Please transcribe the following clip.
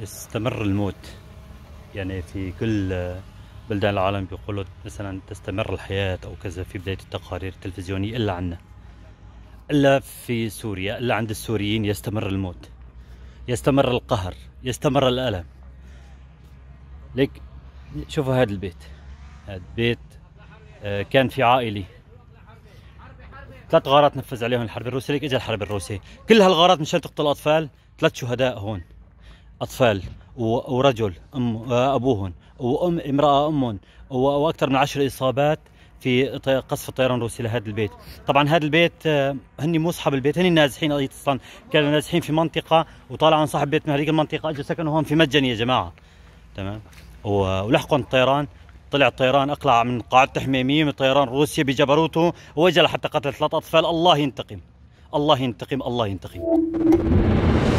يستمر الموت يعني في كل بلدان العالم بيقولوا مثلا تستمر الحياة أو كذا في بداية التقارير التلفزيونية إلا عنا إلا في سوريا إلا عند السوريين يستمر الموت يستمر القهر يستمر الألم ليك شوفوا هذا البيت هذا البيت آه، كان في عائلة ثلاث غارات نفذ عليهم الحرب الروسية ليك إجا الحرب الروسية كل هالغارات مشان تقتل اطفال ثلاث شهداء هون اطفال ورجل ام ابوهم وام امراه امهم واكثر من عشر اصابات في قصف الطيران الروسي لهذا البيت طبعا هذا البيت آه، هن مو اصحاب البيت هن نازحين اصلا كانوا نازحين في منطقه وطالع عن صاحب بيت من هذيك المنطقه اجوا سكنوا هون في مجاني يا جماعه تمام ولحقهم الطيران طلع الطيران اقلع من قاعده تحميميه من طيران روسيا بجبروته وجل حتى قتل ثلاث اطفال الله ينتقم الله ينتقم الله ينتقم